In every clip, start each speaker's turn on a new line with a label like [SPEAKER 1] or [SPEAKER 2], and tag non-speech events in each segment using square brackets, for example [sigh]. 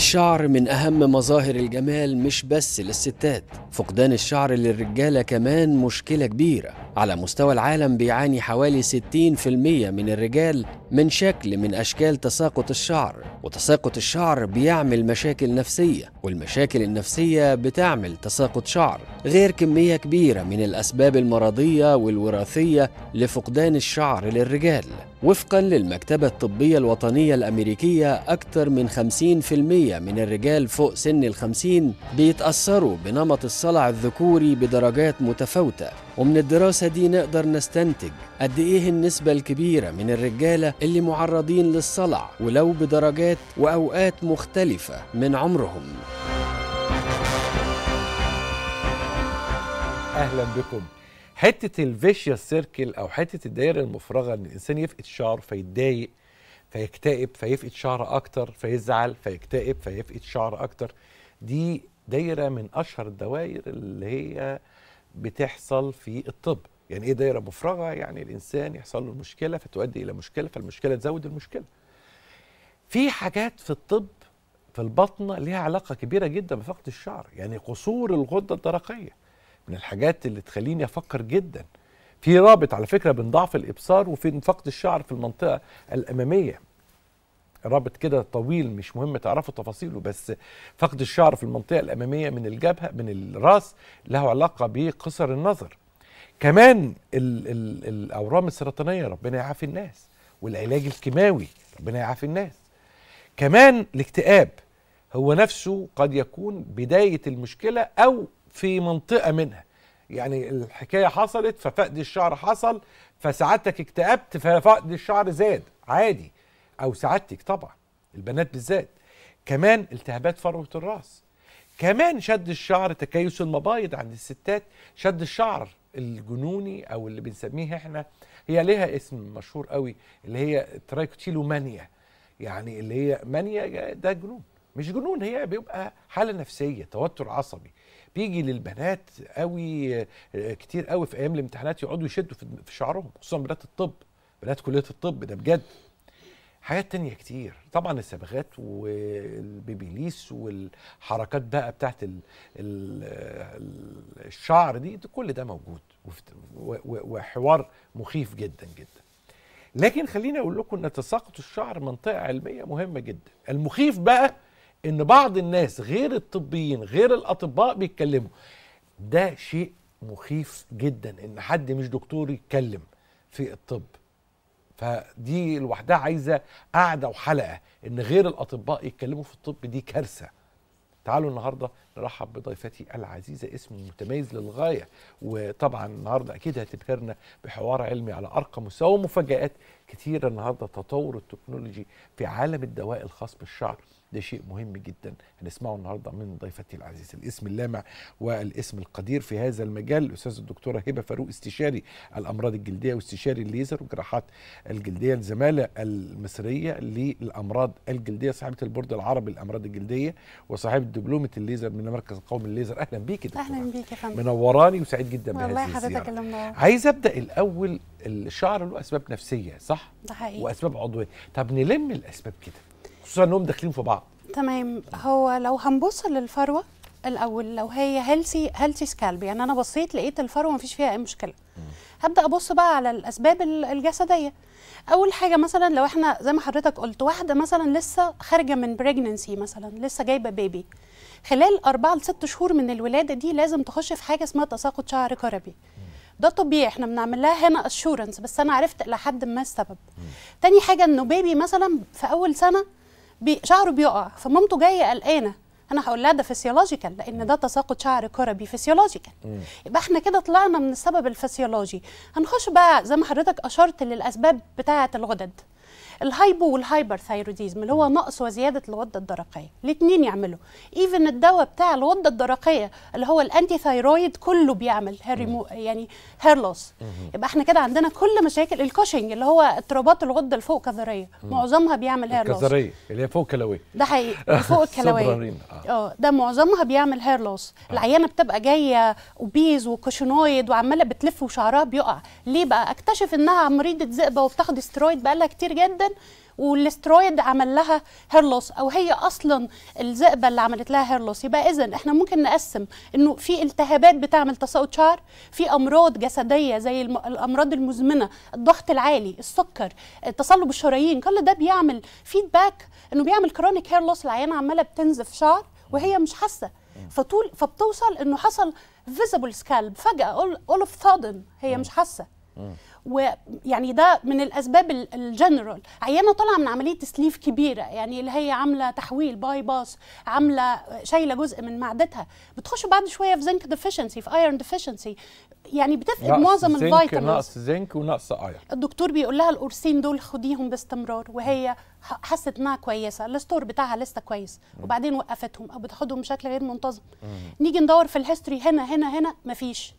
[SPEAKER 1] الشعر من أهم مظاهر الجمال مش بس للستات فقدان الشعر للرجالة كمان مشكلة كبيرة على مستوى العالم بيعاني حوالي 60% من الرجال من شكل من أشكال تساقط الشعر وتساقط الشعر بيعمل مشاكل نفسية والمشاكل النفسية بتعمل تساقط شعر غير كمية كبيرة من الأسباب المرضية والوراثية لفقدان الشعر للرجال وفقا للمكتبة الطبية الوطنية الأمريكية أكثر من 50% من الرجال فوق سن الخمسين بيتأثروا بنمط الصلع الذكوري بدرجات متفاوتة ومن الدراسة دي نقدر نستنتج قد ايه النسبة الكبيرة من الرجالة اللي معرضين للصلع ولو بدرجات وأوقات مختلفة من عمرهم أهلا بكم حتة الفيشيا سيركل أو حتة الدائرة المفرغة إن الإنسان يفقد شعر فيتضايق فيكتئب فيفقد شعر أكتر فيزعل فيكتئب فيفقد شعر أكتر دي دايرة من أشهر الدوائر اللي هي بتحصل في الطب يعني ايه دايره مفرغه يعني الانسان يحصل له مشكله فتؤدي الى مشكله فالمشكله تزود المشكله في حاجات في الطب في البطنه ليها علاقه كبيره جدا بفقد الشعر يعني قصور الغده الدرقيه من الحاجات اللي تخليني افكر جدا في رابط على فكره بين ضعف الابصار وفي فقد الشعر في المنطقه الاماميه رابط كده طويل مش مهم تعرفوا تفاصيله بس فقد الشعر في المنطقه الاماميه من الجبهه من الراس له علاقه بقصر النظر كمان الـ الـ الاورام السرطانيه ربنا يعافي الناس والعلاج الكيماوي ربنا يعافي الناس كمان الاكتئاب هو نفسه قد يكون بدايه المشكله او في منطقه منها يعني الحكايه حصلت ففقد الشعر حصل فسعادتك اكتئبت ففقد الشعر زاد عادي او سعادتك طبعا البنات بالذات كمان التهابات فروه الراس كمان شد الشعر تكيس المبايض عند الستات شد الشعر الجنوني او اللي بنسميه احنا هي ليها اسم مشهور قوي اللي هي ترايكوتيلومانيا يعني اللي هي مانيا ده جنون مش جنون هي بيبقى حاله نفسيه توتر عصبي بيجي للبنات قوي آه، كتير قوي في ايام الامتحانات يقعدوا يشدوا في شعرهم خصوصا بنات الطب بنات كليه الطب ده بجد حاجات تانية كتير طبعا السباخات والبيبيليس والحركات بقى بتاعت الـ الـ الشعر دي, دي كل ده موجود وحوار مخيف جدا جدا لكن خليني اقول لكم ان تساقط الشعر منطقه علميه مهمه جدا المخيف بقى ان بعض الناس غير الطبيين غير الاطباء بيتكلموا ده شيء مخيف جدا ان حد مش دكتور يتكلم في الطب فدي لوحدها عايزه قعده وحلقه ان غير الاطباء يتكلموا في الطب دي كارثه تعالوا النهارده نرحب بضيفتي العزيزه اسم متميز للغايه وطبعا النهارده اكيد هتبهرنا بحوار علمي على ارقى مستوى ومفاجات كثيره النهارده تطور التكنولوجي في عالم الدواء الخاص بالشعر ده شيء مهم جدا هنسمعه النهارده من ضيفتي العزيزة الاسم اللامع والاسم القدير في هذا المجال الاستاذه الدكتوره هبه فاروق استشاري الامراض الجلديه واستشاري الليزر وجراحات الجلديه الزماله المصريه للامراض الجلديه صاحبه البورد العربي للامراض الجلديه وصاحبه دبلومه الليزر من المركز القومي للليزر اهلا بيكي دكتوره
[SPEAKER 2] اهلا بيكي يا فندم
[SPEAKER 1] منوراني وسعيد جدا بهذه الزياره والله حضرتك
[SPEAKER 2] اللي عايز
[SPEAKER 1] ابدا الاول الشعر له اسباب نفسيه صح
[SPEAKER 2] ده حقيقي واسباب
[SPEAKER 1] عضويه طب نلم الاسباب كده خصوصا انهم داخلين في بعض
[SPEAKER 2] تمام هو لو هنبص للفروه الاول لو هي هيلثي هيلثي سكالب يعني انا بصيت لقيت الفروه مفيش فيها اي مشكله هبدا ابص بقى على الاسباب الجسديه اول حاجه مثلا لو احنا زي ما حضرتك قلت واحده مثلا لسه خارجه من بريجننسي مثلا لسه جايبه بيبي خلال أربعة لست شهور من الولادة دي لازم تخش في حاجة اسمها تساقط شعر كربي ده طبيعي احنا بنعمل لها هنا اشورنس بس انا عرفت لحد ما السبب تاني حاجه انه بيبي مثلا في اول سنه بي شعره بيقع فمامته جايه قلقانه انا هقول لها ده فسيولوجيكال لان ده تساقط شعر كربي فسيولوجيكال يبقى احنا كده طلعنا من السبب الفسيولوجي هنخش بقى زي ما حضرتك اشرت للاسباب بتاعه الغدد الهايبو ثايروديزم اللي هو نقص وزياده الغده الدرقيه الاثنين يعملوا ايفن الدواء بتاع الغده الدرقيه اللي هو الانتي ثايرويد كله بيعمل هير يعني هير لوس يبقى احنا كده عندنا كل مشاكل الكوشنج اللي هو اضطرابات الغده الفوق كظريه معظمها بيعمل هير لوس الكظريه
[SPEAKER 1] اللي هي فوق الكلوي ده
[SPEAKER 2] حقيقي فوق [laughs] الكلوي اه ده معظمها بيعمل هير لوس آه. العيانه بتبقى جايه وبيز وكوشنويد وعماله بتلف وشعرها بيقع ليه بقى اكتشف انها مريضه ذئبه وبتاخد استرويد بقالها كتير جدا والاسترويد عمل لها هير لوس او هي اصلا الذئبه اللي عملت لها هير لوس يبقى اذا احنا ممكن نقسم انه في التهابات بتعمل تساقط شعر في امراض جسديه زي الامراض المزمنه الضغط العالي السكر تصلب الشرايين كل ده بيعمل فيدباك انه بيعمل كرونيك هير لوس العيانه عماله بتنزف شعر وهي مش حاسه فطول فبتوصل انه حصل فيزبل سكالب فجاه اول اوف هي مش حاسه ويعني ده من الاسباب الجنرال عيانه طالعه من عمليه تسليف كبيره يعني اللي هي عامله تحويل باي باس عامله شايله جزء من معدتها بتخش بعد شويه في زنك ديفيشنسي في ايرون ديفيشنسي يعني بتفقد معظم الفيتامينز نقص
[SPEAKER 1] زنك ونقص ايرون
[SPEAKER 2] الدكتور بيقول لها القرصين دول خديهم باستمرار وهي حست انها كويسه الستور بتاعها لسه كويس وبعدين وقفتهم او بتاخدهم بشكل غير منتظم نيجي ندور في الهيستوري هنا هنا هنا مفيش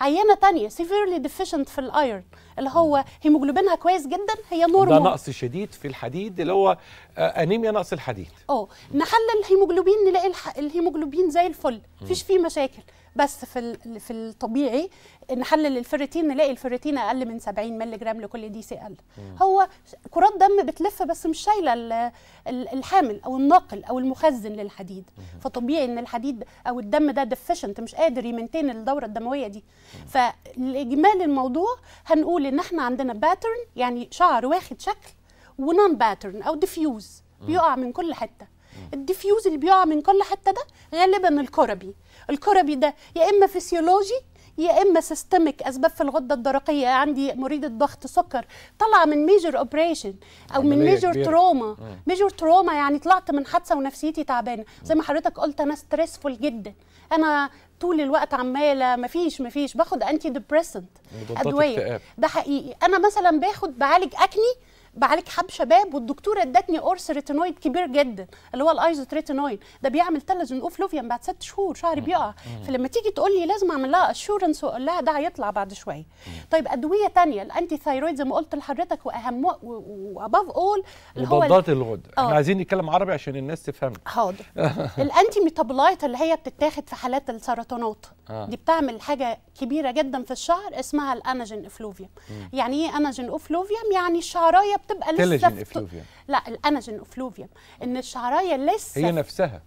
[SPEAKER 2] عيانه تانية سيفيرلي ديفيشنت في الايرن اللي هو هيموجلوبينها كويس جدا هي نورمال ده
[SPEAKER 1] نقص شديد في الحديد اللي هو آه، انيميا نقص الحديد
[SPEAKER 2] اه نحلل الهيموجلوبين نلاقي الهيموجلوبين زي الفل مفيش فيه مشاكل بس في في الطبيعي نحلل الفيرتين نلاقي الفيرتين اقل من 70 مللي جرام لكل دي سي ال هو كرات دم بتلف بس مش شايله الحامل او الناقل او المخزن للحديد فطبيعي ان الحديد او الدم ده ديفيشنت مش قادر يمنتين الدوره الدمويه دي فالاجمال الموضوع هنقول ان احنا عندنا باترن يعني شعر واخد شكل ونون باترن او ديفيوز بيقع من كل حته الديفيوز اللي بيقع من كل حته ده غالبا الكربي الكربي ده يا اما فسيولوجي يا اما سيستميك اسباب في الغده الدرقيه عندي مريضه ضغط سكر طالعه من ميجر اوبريشن او من ميجر تروما ميجر تروما يعني طلعت من حادثه ونفسيتي تعبانه زي ما حضرتك قلت انا ستريسفول جدا انا طول الوقت عماله مفيش مفيش باخد انتي ديبريسنت ادويه ده حقيقي انا مثلا باخد بعالج اكني بعالج حب شباب والدكتوره ادتني قرص ريتينويد كبير جدا اللي هو الايزوتريتينوين ده بيعمل تلزن اوفلوفيان بعد ست شهور شعري بيقع فلما تيجي تقول لي لازم اعمل لها اشورنس واقول لها ده هيطلع بعد شويه طيب ادويه ثانيه الانتي ثايرويد زي ما قلت لحضرتك واهم واباف اول اللي هو مضادات
[SPEAKER 1] الغده آه. احنا عايزين نتكلم عربي عشان الناس تفهم
[SPEAKER 2] حاضر [laughs] الانتي ميتابولايت اللي هي بتتاخد في حالات السرطانات آه. دي بتعمل حاجه كبيره جدا في الشعر اسمها الاناجين افلوفيوم يعني ايه اناجين افلوفيوم يعني الشعرايه بتبقى لسه في... لا الاناجين افلوفيوم ان الشعرايه لسه هي
[SPEAKER 1] نفسها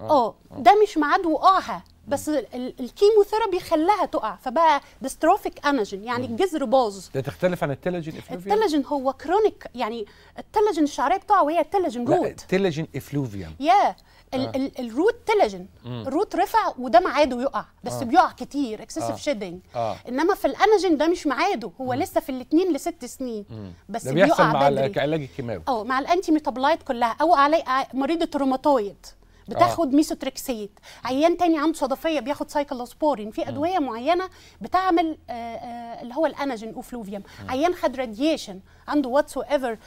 [SPEAKER 1] اه, آه،, آه. ده
[SPEAKER 2] مش معاد وقوعها بس الكيموثيرابي خلاها تقع فبقى ديستروفيك اناجين يعني الجذر باظ
[SPEAKER 1] ده تختلف عن التلاجين افلوفيوم
[SPEAKER 2] التلاجين هو كرونيك يعني التلاجين الشعريه بتقع وهي التلاجين جود
[SPEAKER 1] التلاجين افلوفيوم
[SPEAKER 2] يا yeah. ال آه. الروت تلجن الروت رفع وده معاده يقع بس آه. بيقع كتير اكسسيف آه. شيدنج آه. انما في الاناجين ده مش معاده هو م. لسه في الاثنين لست سنين م.
[SPEAKER 1] بس ده بيحصل بيقع مع العلاج الكيماوي
[SPEAKER 2] اه مع الانتي ميتابلايت كلها او علي مريضه الروماتويد بتاخد آه. ميسوتريكسيت عيان تاني عنده صدفيه بياخد سايكلوسبورين في ادويه م. معينه بتعمل آآ آه، آآ آه، اللي هو الاناجين اوفلوفيوم عيان خد راديشن عنده واتس ايفر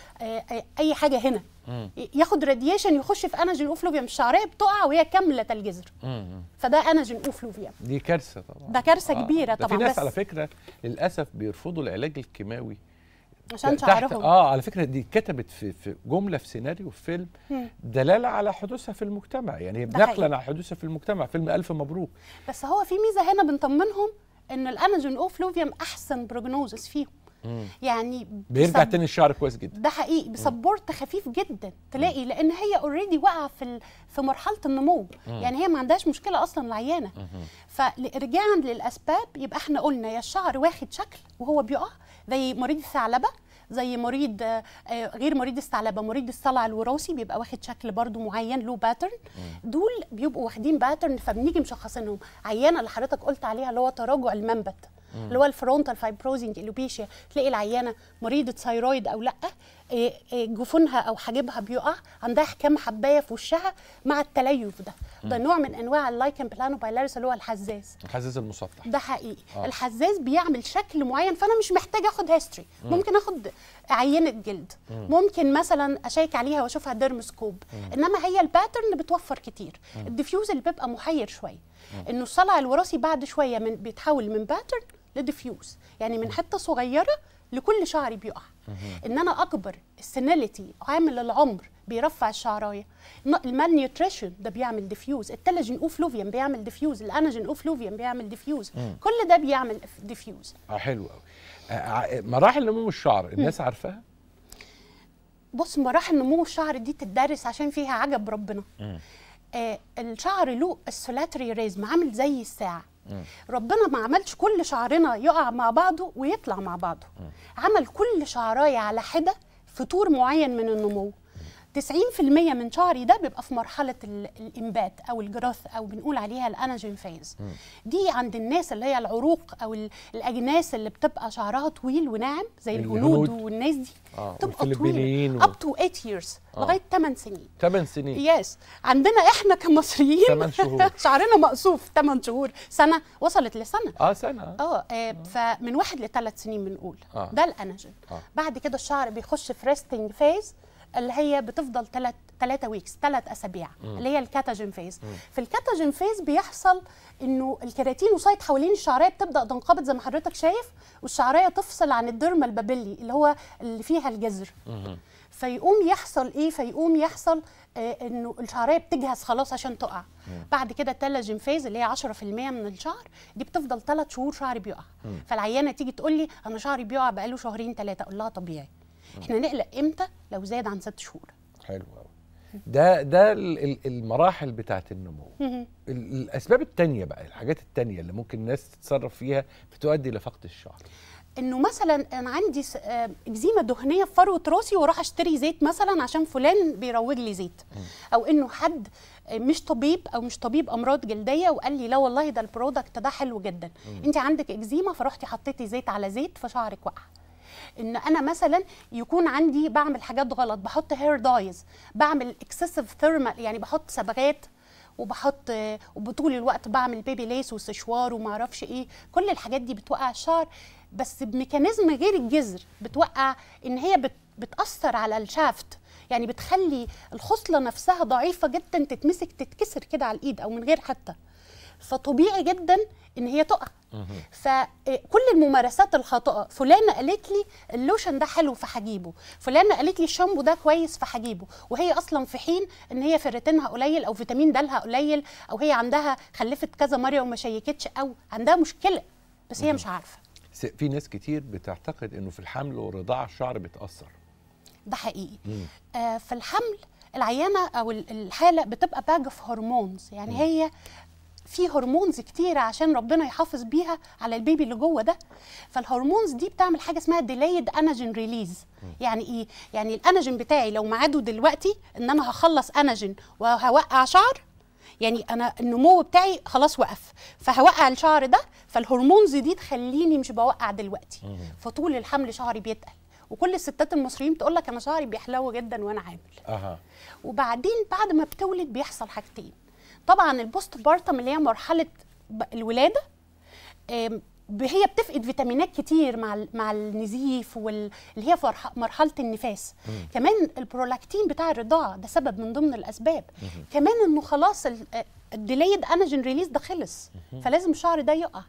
[SPEAKER 2] اي حاجه هنا ياخد راديشن يخش في اناجين اوف الشعريه بتقع وهي كامله الجذر فده اناجين اوف
[SPEAKER 1] دي كارثه طبعا ده كارثه آه. كبيره ده طبعا في ناس بس على فكره للاسف بيرفضوا العلاج الكيماوي
[SPEAKER 2] عشان شعرهم اه
[SPEAKER 1] على فكره دي اتكتبت في, في جمله في سيناريو في فيلم دلاله على حدوثها في المجتمع يعني نقلا على حدوثها في المجتمع فيلم الف مبروك
[SPEAKER 2] بس هو في ميزه هنا بنطمنهم ان الاناجين اوف احسن بروجنوزس فيهم يعني بيرجع تاني
[SPEAKER 1] الشعر كويس جدا ده
[SPEAKER 2] حقيقي بسبورت خفيف جدا تلاقي مم. لان هي اوريدي واقعه في في مرحله النمو مم. يعني هي ما عندهاش مشكله اصلا العيانه فرجاعا للاسباب يبقى احنا قلنا يا الشعر واخد شكل وهو بيقع زي مريض الثعلبه زي مريض آه، غير مريض الثعلبه مريض الصلع الوراثي بيبقى واخد شكل برضو معين له باترن دول بيبقوا واخدين باترن فبنيجي مشخصينهم عيانه اللي حضرتك قلت عليها اللي هو تراجع المنبت اللي هو الفرونتال فايبروزنج الوبيشيا تلاقي العيانه مريضه ثايرويد او لا آه، آه، جفونها او حاجبها بيقع عندها كام حبايه في وشها مع التليف ده ده نوع من انواع اللايكن بلانو بايلاريس اللي هو الحزاز
[SPEAKER 1] الحزاز المسطح
[SPEAKER 2] ده حقيقي آه. الحزاز بيعمل شكل معين فانا مش محتاجه اخد هيستوري ممكن اخد عينه جلد مم. ممكن مثلا اشيك عليها واشوفها ديرمسكوب مم. انما هي الباترن بتوفر كتير مم. الديفيوز اللي بيبقى محير شويه انه الصلع الوراثي بعد شويه من بيتحول من باترن لديفيوز يعني من حته صغيره لكل شعري بيقع ان انا اكبر السناليتي عامل العمر بيرفع الشعرايه المالنيوتريشن نيوتريشن ده بيعمل ديفيوز التلجين اوف بيعمل ديفيوز الاناجين اوف بيعمل ديفيوز كل ده بيعمل ديفيوز
[SPEAKER 1] اه حلو قوي آه، آه، مراحل نمو الشعر الناس عارفاها
[SPEAKER 2] بص مراحل نمو الشعر دي تدرس عشان فيها عجب ربنا آه الشعر له السولاتري ريزم عامل زي الساعه م. ربنا ما عملش كل شعرنا يقع مع بعضه ويطلع مع بعضه م. عمل كل شعرايه على حده في طور معين من النمو 90% من شعري ده بيبقى في مرحله الانبات او الجروث او بنقول عليها الاناجين فيز دي عند الناس اللي هي العروق او الاجناس اللي بتبقى شعرها طويل وناعم زي الهنود والناس دي
[SPEAKER 1] آه تبقى طويله اب
[SPEAKER 2] تو 8 years آه. لغايه 8 سنين 8 سنين يس عندنا احنا كمصريين 8 شهور [laughs] شعرنا مقصوف 8 شهور سنه وصلت لسنه اه سنه اه, آه. فمن واحد لثلاث سنين بنقول آه. ده الاناجين آه. بعد كده الشعر بيخش في ريستنج فيز اللي هي بتفضل ثلاث ثلاثة ويكس ثلاث اسابيع م. اللي هي الكاتاجين فيز م. في الكاتاجين فيز بيحصل انه الكيراتين وسايط حوالين الشعريه بتبدا تنقبض زي ما حضرتك شايف والشعريه تفصل عن الديرما البابلي اللي هو اللي فيها الجذر فيقوم يحصل ايه فيقوم يحصل آه انه الشعريه بتجهز خلاص عشان تقع م. بعد كده التلاجين فيز اللي هي 10% من الشعر دي بتفضل ثلاث شهور شعري بيقع م. فالعيانه تيجي تقول لي انا شعري بيقع بقاله شهرين ثلاثه اقول لها طبيعي آه. احنا نقلق امتى لو زاد عن ست شهور
[SPEAKER 1] حلو قوي ده ده المراحل بتاعه النمو الاسباب التانية بقى الحاجات التانية اللي ممكن الناس تتصرف فيها بتؤدي لفقد الشعر
[SPEAKER 2] انه مثلا انا عندي آه، اكزيما دهنيه في فروه راسي واروح اشتري زيت مثلا عشان فلان بيروج لي زيت او انه حد مش طبيب او مش طبيب امراض جلديه وقال لي لا والله ده البرودكت ده حلو جدا انت عندك اكزيما فرحتي حطيتي زيت على زيت فشعرك وقع ان انا مثلا يكون عندي بعمل حاجات غلط بحط هير دايز بعمل اكسسيف ثيرمال يعني بحط صبغات وبحط وبطول الوقت بعمل بيبي ليس وسشوار وما اعرفش ايه كل الحاجات دي بتوقع الشعر بس بميكانيزم غير الجذر بتوقع ان هي بت بتاثر على الشافت يعني بتخلي الخصله نفسها ضعيفه جدا تتمسك تتكسر كده على الايد او من غير حتى فطبيعي جدا ان هي تقع فكل الممارسات الخاطئه فلانه قالت لي اللوشن ده حلو فهجيبه فلانه قالت لي الشامبو ده كويس فهجيبه وهي اصلا في حين ان هي فيرتينها قليل او فيتامين دالها قليل او هي عندها خلفت كذا مريه وما شيكتش او عندها مشكله بس هي مش عارفه
[SPEAKER 1] في ناس كتير بتعتقد انه في الحمل والرضاعه الشعر بتاثر
[SPEAKER 2] ده حقيقي آه في الحمل العيانه او الحاله بتبقى باج في هرمونز يعني مم. هي في هرمونز كتيره عشان ربنا يحافظ بيها على البيبي اللي جوه ده فالهرمونز دي بتعمل حاجه اسمها ديلايد اناجين ريليز يعني ايه يعني الاناجين بتاعي لو معاده دلوقتي ان انا هخلص اناجين وهوقع شعر يعني انا النمو بتاعي خلاص وقف فهوقع الشعر ده فالهرمونز دي تخليني مش بوقع دلوقتي فطول الحمل شعري بيتقل وكل الستات المصريين تقول لك انا شعري بيحلو جدا وانا عامل أه. وبعدين بعد ما بتولد بيحصل حاجتين طبعا البوست بارتم اللي هي مرحله الولاده هي بتفقد فيتامينات كتير مع مع النزيف واللي هي مرحله النفاس مم. كمان البرولاكتين بتاع الرضاعه ده سبب من ضمن الاسباب مم. كمان انه خلاص الديليد انجن ريليز ده خلص مم. فلازم الشعر ده يقع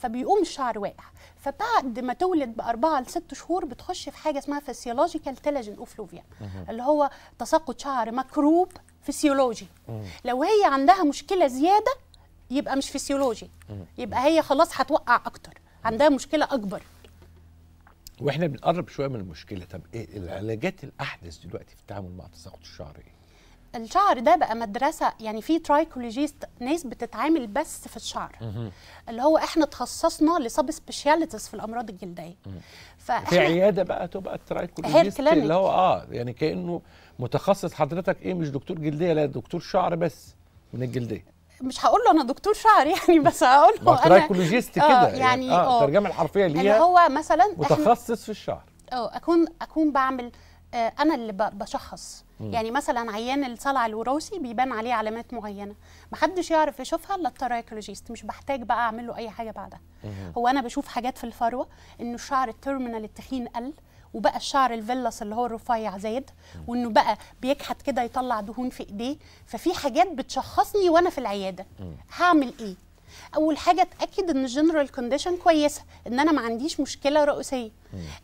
[SPEAKER 2] فبيقوم الشعر واقع فبعد ما تولد باربعه لست شهور بتخش في حاجه اسمها فسيولوجيكال تيلاجين اوفلوفيا اللي هو تساقط شعر مكروب فسيولوجي مم. لو هي عندها مشكله زياده يبقى مش فسيولوجي مم. يبقى هي خلاص هتوقع اكتر عندها مشكله اكبر
[SPEAKER 1] واحنا بنقرب شويه من المشكله طب ايه العلاجات الاحدث دلوقتي في التعامل مع تساقط الشعر ايه
[SPEAKER 2] الشعر ده بقى مدرسه يعني في ترايكولوجيست ناس بتتعامل بس في الشعر اللي هو احنا تخصصنا لسب سبيشاليتيز في الامراض الجلديه في
[SPEAKER 1] عياده بقى تبقى ترايكولوجيست اللي هو اه يعني كانه متخصص حضرتك ايه مش دكتور جلديه لا دكتور شعر بس من الجلديه
[SPEAKER 2] مش هقول له انا دكتور شعر [laughs] يعني بس هقول له انا ترايكولوجيست آه، كده يعني يعني آه يعني اه الترجمه الحرفيه ليها اللي هو مثلا متخصص في الشعر اه اكون اكون بعمل آه، انا اللي بشخص مم. يعني مثلا عيان الصلع الوراثي بيبان عليه علامات معينه محدش يعرف يشوفها الا الترايكولوجيست مش بحتاج بقى اعمل له اي حاجه بعدها مم. هو انا بشوف حاجات في الفروه انه الشعر التيرمينال التخين قل وبقى الشعر الفيلس اللي هو الرفيع زاد وانه بقى بيكحت كده يطلع دهون في ايديه ففي حاجات بتشخصني وانا في العياده هعمل ايه اول حاجه اتاكد ان الجنرال كونديشن كويسه ان انا ما عنديش مشكله رئيسيه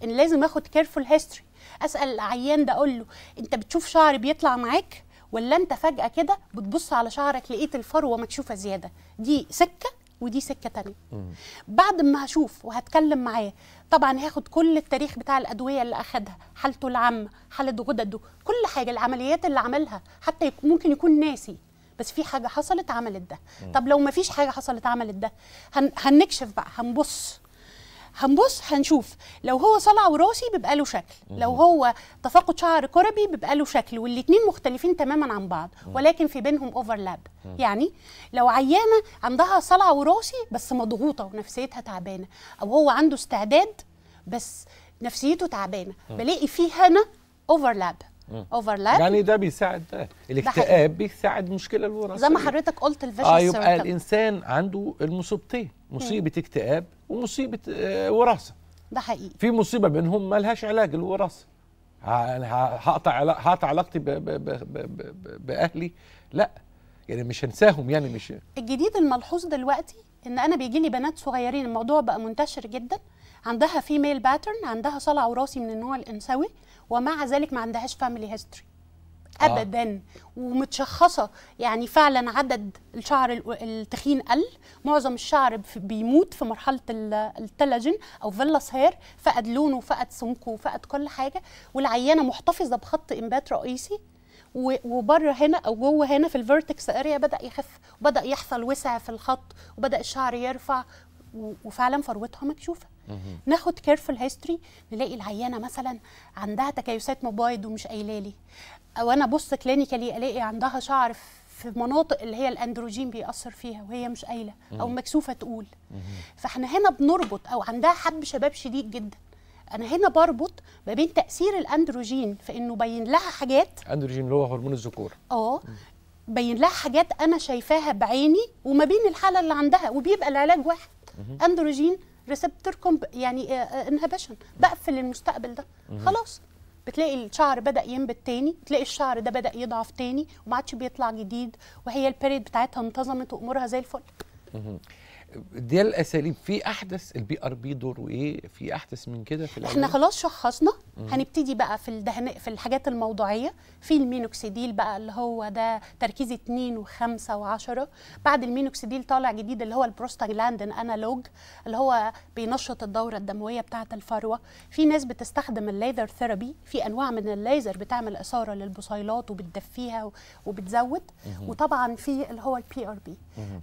[SPEAKER 2] ان لازم اخد كيرفول هيستوري اسال العيان ده اقول له انت بتشوف شعر بيطلع معاك ولا انت فجاه كده بتبص على شعرك لقيت الفروه مكشوفه زياده دي سكه ودي سكه تانية بعد ما هشوف وهتكلم معاه طبعا هاخد كل التاريخ بتاع الادويه اللي اخدها حالته العامه حاله غدده كل حاجه العمليات اللي عملها حتى ممكن يكون ناسي بس في حاجه حصلت عملت ده طب لو ما فيش حاجه حصلت عملت ده هن هنكشف بقى هنبص هنبص هنشوف لو هو صلع وراثي بيبقى له شكل لو هو تفاقد شعر كربي بيبقى له شكل والاثنين مختلفين تماما عن بعض ولكن في بينهم اوفرلاب يعني لو عيانه عندها صلع وراثي بس مضغوطه ونفسيتها تعبانه او هو عنده استعداد بس نفسيته تعبانه بلاقي فيه هنا اوفرلاب اوفرلاب يعني
[SPEAKER 1] ده بيساعد ده الاكتئاب
[SPEAKER 2] بيساعد المشكله الوراثيه زي ما حضرتك قلت الفيشن اه يبقى سيركم.
[SPEAKER 1] الانسان عنده المصيبتين مصيبه اكتئاب ومصيبه آه، وراثه ده حقيقي في مصيبه بينهم مالهاش علاج الوراثه يعني هقطع هقطع علاقتي باهلي لا يعني مش هنساهم يعني مش
[SPEAKER 2] الجديد الملحوظ دلوقتي ان انا بيجي لي بنات صغيرين الموضوع بقى منتشر جدا عندها فيميل باترن عندها صلع وراثي من النوع الانثوي ومع ذلك ما عندهاش فاميلي آه. هيستوري ابدا آه. ومتشخصه يعني فعلا عدد الشعر التخين قل معظم الشعر بيموت في مرحله التلاجن او فيلاس هير فقد لونه فقد سمكه فقد كل حاجه والعيانه محتفظه بخط انبات رئيسي وبره هنا او جوه هنا في الفيرتكس اريا بدا يخف وبدا يحصل وسع في الخط وبدا الشعر يرفع وفعلا فروتها مكشوفه ناخد كيرفل هيستوري نلاقي العيانه مثلا عندها تكيسات مبايض ومش قايله لي او انا ابص كلينيكالي الاقي عندها شعر في مناطق اللي هي الاندروجين بيأثر فيها وهي مش قايله او مكسوفه تقول فاحنا هنا بنربط او عندها حب شباب شديد جدا انا هنا بربط ما بين تاثير الاندروجين في انه بين لها حاجات
[SPEAKER 1] اندروجين اللي هو هرمون الذكور
[SPEAKER 2] اه بين لها حاجات انا شايفاها بعيني وما بين الحاله اللي عندها وبيبقى العلاج واحد اندروجين ريسبتور يعني آه، آه، انهبيشن بقفل المستقبل ده خلاص بتلاقي الشعر بدا ينبت تاني بتلاقي الشعر ده بدا يضعف تاني وما عادش بيطلع جديد وهي البريد بتاعتها انتظمت وامورها زي الفل
[SPEAKER 1] دي الاساليب في احدث البي ار بي دوره ايه في احدث من كده في احنا
[SPEAKER 2] خلاص شخصنا مم. هنبتدي بقى في الدهن في الحاجات الموضوعيه في المينوكسيديل بقى اللي هو ده تركيز 2 و5 و10 بعد المينوكسيديل طالع جديد اللي هو البروستاجلاندين انالوج اللي هو بينشط الدوره الدمويه بتاعه الفروه في ناس بتستخدم الليزر ثيرابي في انواع من الليزر بتعمل اثاره للبصيلات وبتدفيها وبتزود مم. وطبعا في اللي هو البي ار بي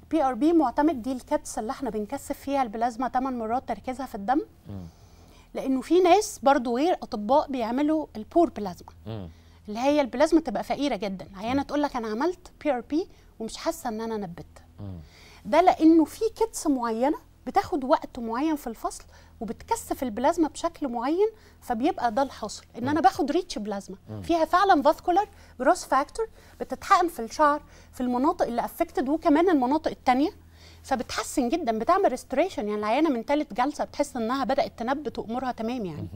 [SPEAKER 2] البي ار بي معتمد دي الكاتس اللي احنا بنكثف فيها البلازما 8 مرات تركيزها في الدم لانه في ناس برضو غير اطباء بيعملوا البور بلازما اللي هي البلازما تبقى فقيره جدا عيانه تقول لك انا عملت بي ار بي ومش حاسه ان انا نبت ده لانه في كتس معينه بتاخد وقت معين في الفصل وبتكثف البلازما بشكل معين فبيبقى ده الحاصل ان انا باخد ريتش بلازما فيها فعلا فاسكولار جروس فاكتور بتتحقن في الشعر في المناطق اللي افكتد وكمان المناطق الثانيه فبتحسن جدا بتعمل ريستوريشن يعني العيانه من ثالث جلسه بتحس انها بدات تنبت وامورها تمام يعني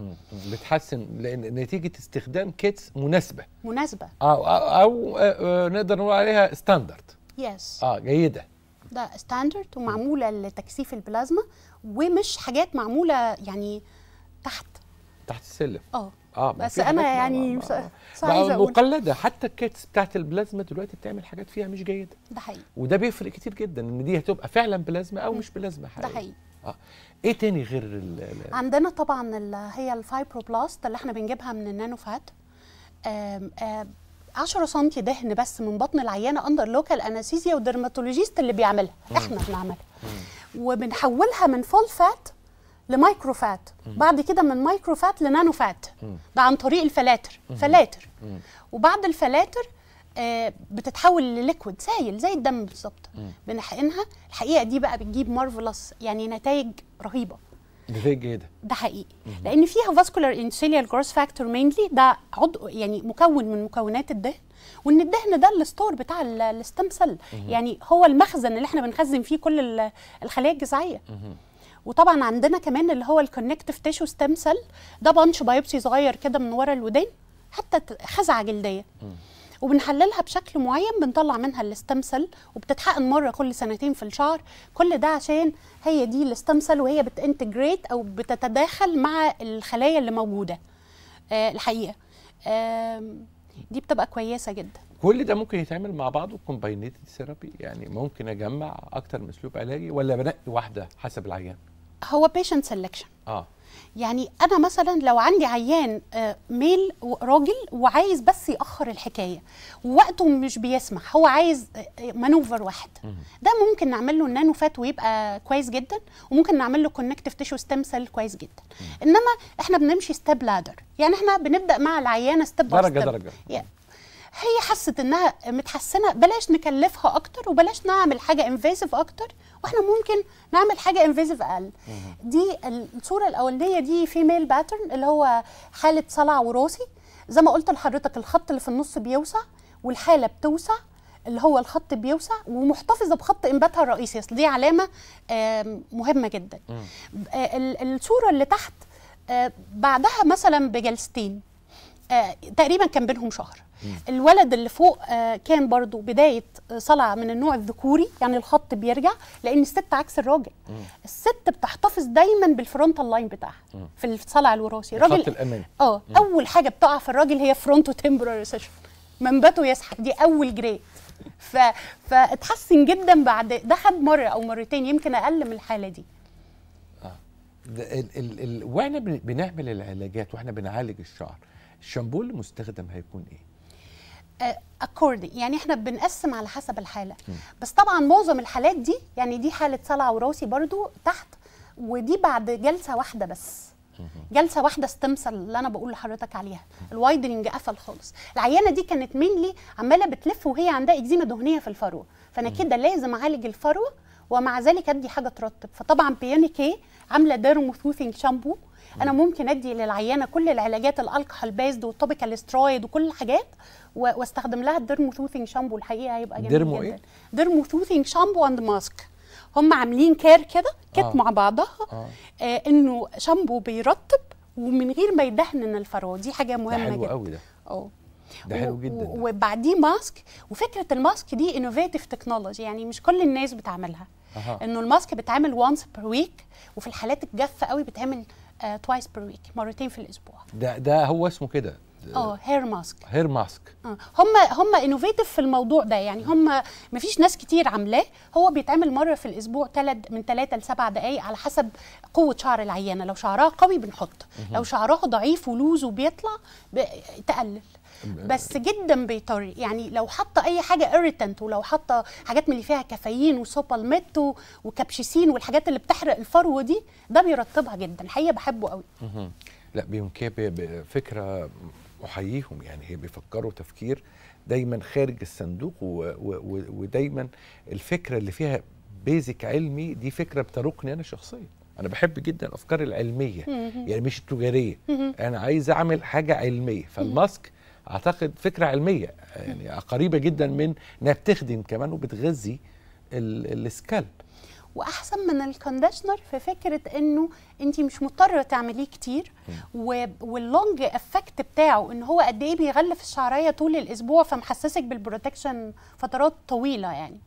[SPEAKER 1] بتحسن لان نتيجه استخدام كيتس مناسبه مناسبه او او, أو, نقدر نقول عليها ستاندرد يس اه جيده
[SPEAKER 2] ده ستاندرد ومعموله لتكثيف البلازما ومش حاجات معموله يعني تحت تحت السلم اه
[SPEAKER 1] اه بس انا يعني بقى مقلده حتى الكيتس بتاعت البلازما دلوقتي بتعمل حاجات فيها مش جيده ده حقيقي وده بيفرق كتير جدا ان دي هتبقى فعلا بلازما او مش بلازما حقيقي ده حقيقي اه ايه تاني غير ال
[SPEAKER 2] عندنا طبعا اللي هي الفايبروبلاست اللي احنا بنجيبها من النانو فات 10 سم دهن بس من بطن العيانه اندر لوكال انستيزيا والدرماتولوجيست اللي بيعملها احنا بنعملها وبنحولها من فول فات لمايكرو فات بعد كده من مايكرو فات لنانو فات ده عن طريق الفلاتر فلاتر وبعد الفلاتر آه بتتحول لليكويد سايل زي الدم بالظبط بنحقنها الحقيقه دي بقى بتجيب مارفلس يعني نتائج رهيبه
[SPEAKER 1] نتائج ايه ده؟
[SPEAKER 2] ده حقيقي لان فيها فاسكولار انسيليال جروس فاكتور مينلي ده عضو يعني مكون من مكونات الدهن وان الدهن ده الستور بتاع الستم سيل يعني هو المخزن اللي احنا بنخزن فيه كل الخلايا الجذعيه وطبعا عندنا كمان اللي هو الكونكتيف تيشو ستيم سيل ده بانش بايوبسي صغير كده من ورا الودان حتى خزعه جلديه وبنحللها بشكل معين بنطلع منها الستيم سيل وبتتحقن مره كل سنتين في الشعر كل ده عشان هي دي الستيم سيل وهي بتنتجريت او بتتداخل مع الخلايا اللي موجوده آه الحقيقه آه دي بتبقى كويسه جدا
[SPEAKER 1] كل ده ممكن يتعمل مع بعضه كومباينيتد ثيرابي يعني ممكن اجمع اكتر من اسلوب علاجي ولا بنقي واحده حسب العيان
[SPEAKER 2] هو بيشنت سيلكشن اه يعني انا مثلا لو عندي عيان آه، ميل راجل وعايز بس ياخر الحكايه ووقته مش بيسمح هو عايز مانوفر آه، آه، واحد ده ممكن نعمل له النانو فات ويبقى كويس جدا وممكن نعمل له كونكتيف تيشو ستيم سيل كويس جدا انما احنا بنمشي ستيب لادر يعني احنا بنبدا مع العيانه ستيب درجه درجه هي حست انها متحسنه بلاش نكلفها اكتر وبلاش نعمل حاجه انفيزيف اكتر واحنا ممكن نعمل حاجه انفيزيف اقل دي الصوره الاوليه دي فيميل باترن اللي هو حاله صلع وراثي زي ما قلت لحضرتك الخط اللي في النص بيوسع والحاله بتوسع اللي هو الخط بيوسع ومحتفظه بخط انباتها الرئيسي اصل دي علامه مهمه جدا آه، الصوره اللي تحت آه، بعدها مثلا بجلستين آه، تقريبا كان بينهم شهر الولد اللي فوق آه، كان برضو بدايه آه، صلع من النوع الذكوري يعني الخط بيرجع لان الست عكس الراجل الست بتحتفظ دايما بالفرونتال لاين بتاعها في الصلع الوراثي الراجل الخط الامامي اه اول حاجه بتقع في الراجل هي فرونتو تمبرال منبته يسحب دي اول جريد ف... فاتحسن جدا بعد ده خد مره او مرتين يمكن اقل من الحاله دي
[SPEAKER 1] آه. ال... ال... ال... واحنا بنعمل العلاجات واحنا بنعالج الشعر الشامبو المستخدم هيكون ايه
[SPEAKER 2] اكوردي آه، يعني احنا بنقسم على حسب الحاله بس طبعا معظم الحالات دي يعني دي حاله صلع وراثي برضو تحت ودي بعد جلسه واحده بس جلسه واحده استمثال اللي انا بقول لحضرتك عليها الوايدنج قفل خالص العيانه دي كانت مينلي عماله بتلف وهي عندها اكزيما دهنيه في الفروه فانا كده لازم اعالج الفروه ومع ذلك ادي حاجه ترطب فطبعا بيانيكي عامله ديرموثوثنج شامبو انا ممكن ادي للعيانه كل العلاجات الالكحل بيزد والتوبيكال سترويد وكل الحاجات واستخدم لها الديرمو توثنج شامبو الحقيقه هيبقى جميل ديرمو جدا إيه؟ ديرمو توثنج شامبو اند ماسك هم عاملين كير كده كت آه. مع بعضها آه. آه انه شامبو بيرطب ومن غير ما يدهنن الفروه دي حاجه مهمه ده حلو جدا قوي ده اه ده حلو جدا وبعديه ماسك وفكره الماسك دي انوفيتيف تكنولوجي يعني مش كل الناس بتعملها أه. انه الماسك بيتعمل وانس بير ويك وفي الحالات الجافه قوي بتعمل توايس بير ويك مرتين في الاسبوع
[SPEAKER 1] ده ده هو اسمه كده اه هير ماسك هير ماسك
[SPEAKER 2] هم هم انوفيتيف في الموضوع ده يعني هم مفيش ناس كتير عاملاه هو بيتعمل مره في الاسبوع تلت من ثلاثه لسبع دقائق على حسب قوه شعر العيانه لو شعرها قوي بنحط لو شعرها ضعيف ولوز وبيطلع تقلل بس جدا بيطري يعني لو حط اي حاجه اريتنت ولو حط حاجات من اللي فيها كافيين وسوبالميت وكابشيسين والحاجات اللي بتحرق الفرو دي ده بيرطبها جدا الحقيقه بحبه قوي
[SPEAKER 1] لا بيمكن فكره احييهم يعني هي بيفكروا تفكير دايما خارج الصندوق ودايما الفكره اللي فيها بيزك علمي دي فكره بتروقني انا شخصيا انا بحب جدا الافكار العلميه يعني مش التجاريه انا عايز اعمل حاجه علميه فالماسك اعتقد فكره علميه يعني قريبه جدا من انها بتخدم كمان وبتغذي السكال
[SPEAKER 2] واحسن من الكونديشنر في فكره انه انت مش مضطره تعمليه كتير واللونج افكت بتاعه ان هو قد ايه بيغلف الشعريه طول الاسبوع فمحسسك بالبروتكشن فترات طويله يعني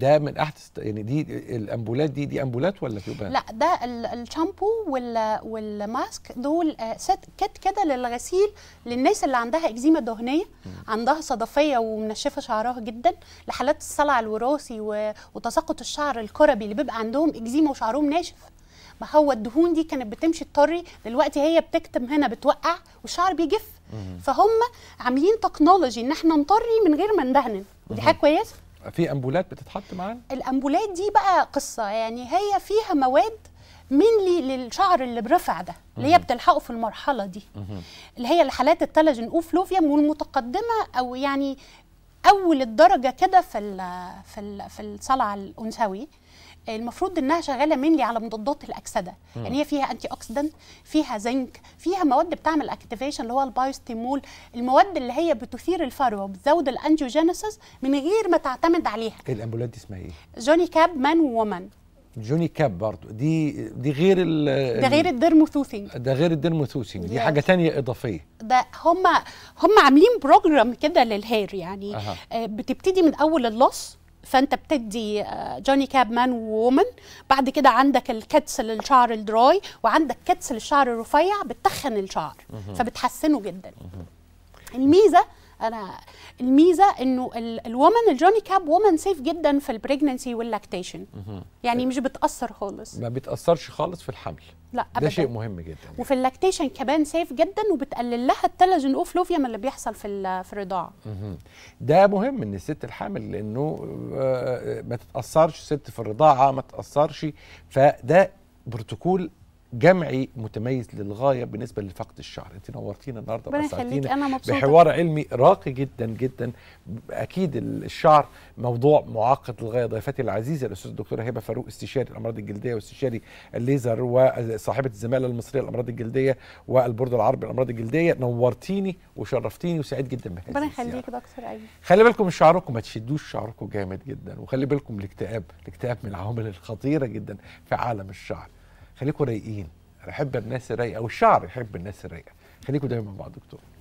[SPEAKER 1] ده من احدث يعني دي الامبولات دي دي امبولات ولا بيبقى لا
[SPEAKER 2] ده الشامبو والماسك دول آه، ست كت كده للغسيل للناس اللي عندها اكزيما دهنيه عندها صدفيه ومنشفه شعرها جدا لحالات الصلع الوراثي وتساقط الشعر الكربي اللي بيبقى عندهم اكزيما وشعرهم ناشف ما هو الدهون دي كانت بتمشي الطري دلوقتي هي بتكتم هنا بتوقع والشعر بيجف فهم عاملين تكنولوجي ان احنا نطري من غير ما ندهن ودي حاجه كويسه
[SPEAKER 1] في امبولات بتتحط معانا
[SPEAKER 2] الامبولات دي بقى قصه يعني هي فيها مواد مينلي للشعر اللي برفع ده اللي هي بتلحقه في المرحله دي اللي هي الحالات التلجن اوفلوفيوم والمتقدمه او يعني اول الدرجه كده في في في الصلع الانثوي المفروض انها شغاله منلي على مضادات الاكسده مم. يعني هي فيها انتي اوكسيدنت فيها زنك فيها مواد بتعمل اكتيفيشن اللي هو البايوستيمول المواد اللي هي بتثير الفروه وبتزود الانجيوجينيسيس من غير ما تعتمد عليها
[SPEAKER 1] إيه الامبولات دي اسمها ايه
[SPEAKER 2] جوني كاب مان وومن
[SPEAKER 1] جوني كاب برضو دي دي غير ال ده غير
[SPEAKER 2] الديرموثوثينج ده
[SPEAKER 1] غير الديرموثوثينج دي حاجه تانية اضافيه
[SPEAKER 2] ده هم هم عاملين بروجرام كده للهير يعني أه. بتبتدي من اول اللص فانت بتدي جوني كاب مان وومن بعد كده عندك الكتس للشعر الدراي وعندك كتس للشعر الرفيع بتخن الشعر فبتحسنه جدا الميزه انا الميزه انه الومن الجوني كاب وومن سيف جدا في البريجننسي واللاكتيشن يعني إيه. مش بتاثر خالص ما
[SPEAKER 1] بتاثرش خالص في الحمل لا أبداً. ده شيء مهم جدا يعني.
[SPEAKER 2] وفي اللاكتيشن كمان سيف جدا وبتقلل لها التلجين اوفلوفيوم اللي بيحصل في في الرضاعه
[SPEAKER 1] ده مهم ان الست الحامل لانه آه، آه، ما تتاثرش ست في الرضاعه ما تتاثرش فده بروتوكول جمعي متميز للغايه بالنسبه لفقد الشعر انت نورتينا النهارده وسعتينا بحوار علمي راقي جدا جدا اكيد الشعر موضوع معقد للغايه ضيفتي العزيزه الاستاذ الدكتوره هبه فاروق استشاري الامراض الجلديه واستشاري الليزر وصاحبه الزماله المصريه للامراض الجلديه والبورد العربي للامراض الجلديه نورتيني وشرفتيني وسعيد جدا بهذه
[SPEAKER 2] ربنا يخليك يا دكتور ايمن
[SPEAKER 1] خلي بالكم من شعركم ما تشدوش شعركم جامد جدا وخلي بالكم الاكتئاب الاكتئاب من العوامل الخطيره جدا في عالم الشعر خليكم رايقين انا احب الناس الرايقه والشعر يحب الناس الرايقه خليكم دايما مع بعض دكتور